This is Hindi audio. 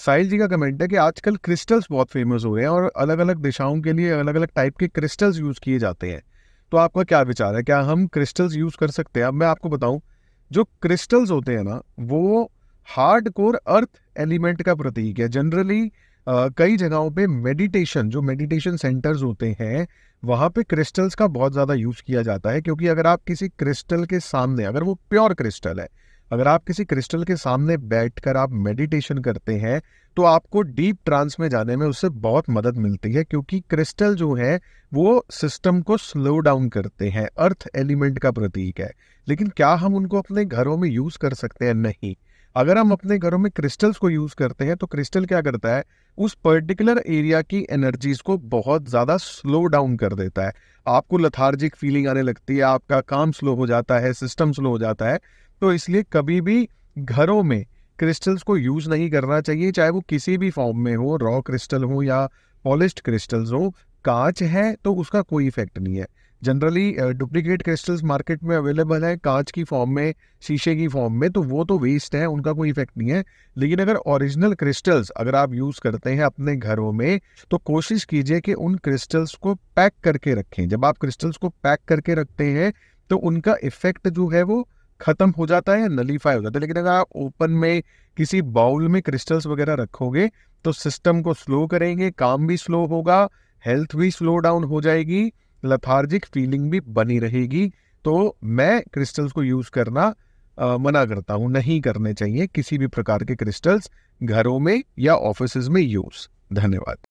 साहिल जी का कमेंट है कि आजकल क्रिस्टल्स बहुत फेमस हो गए हैं और अलग अलग दिशाओं के लिए अलग अलग टाइप के क्रिस्टल्स यूज़ किए जाते हैं तो आपका क्या विचार है क्या हम क्रिस्टल्स यूज़ कर सकते हैं अब मैं आपको बताऊं जो क्रिस्टल्स होते हैं ना वो हार्ड कोर अर्थ एलिमेंट का प्रतीक है जनरली कई जगहों पे मेडिटेशन जो मेडिटेशन सेंटर्स होते हैं वहाँ पे क्रिस्टल्स का बहुत ज़्यादा यूज़ किया जाता है क्योंकि अगर आप किसी क्रिस्टल के सामने अगर वो प्योर क्रिस्टल है अगर आप किसी क्रिस्टल के सामने बैठकर आप मेडिटेशन करते हैं तो आपको डीप ट्रांस में जाने में उससे बहुत मदद मिलती है क्योंकि क्रिस्टल जो है वो सिस्टम को स्लो डाउन करते हैं अर्थ एलिमेंट का प्रतीक है लेकिन क्या हम उनको अपने घरों में यूज़ कर सकते हैं नहीं अगर हम अपने घरों में क्रिस्टल्स को यूज़ करते हैं तो क्रिस्टल क्या करता है उस पर्टिकुलर एरिया की एनर्जीज को बहुत ज़्यादा स्लो डाउन कर देता है आपको लथार्जिक फीलिंग आने लगती है आपका काम स्लो हो जाता है सिस्टम स्लो हो जाता है तो इसलिए कभी भी घरों में क्रिस्टल्स को यूज़ नहीं करना चाहिए चाहे वो किसी भी फॉर्म में हो रॉ क्रिस्टल हो या पॉलिश्ड क्रिस्टल्स हो कांच है तो उसका कोई इफेक्ट नहीं है जनरली डुप्लीकेट क्रिस्टल्स मार्केट में अवेलेबल है कांच की फॉर्म में शीशे की फॉर्म में तो वो तो वेस्ट है उनका कोई इफेक्ट नहीं है लेकिन अगर ओरिजिनल क्रिस्टल्स अगर आप यूज़ करते हैं अपने घरों में तो कोशिश कीजिए कि उन क्रिस्टल्स को पैक करके रखें जब आप क्रिस्टल्स को पैक करके रखते हैं तो उनका इफेक्ट जो है वो ख़त्म हो जाता है या नलीफाई हो जाता है लेकिन अगर आप ओपन में किसी बाउल में क्रिस्टल्स वगैरह रखोगे तो सिस्टम को स्लो करेंगे काम भी स्लो होगा हेल्थ भी स्लो डाउन हो जाएगी लथार्जिक फीलिंग भी बनी रहेगी तो मैं क्रिस्टल्स को यूज़ करना आ, मना करता हूँ नहीं करने चाहिए किसी भी प्रकार के क्रिस्टल्स घरों में या ऑफिस में यूज़ धन्यवाद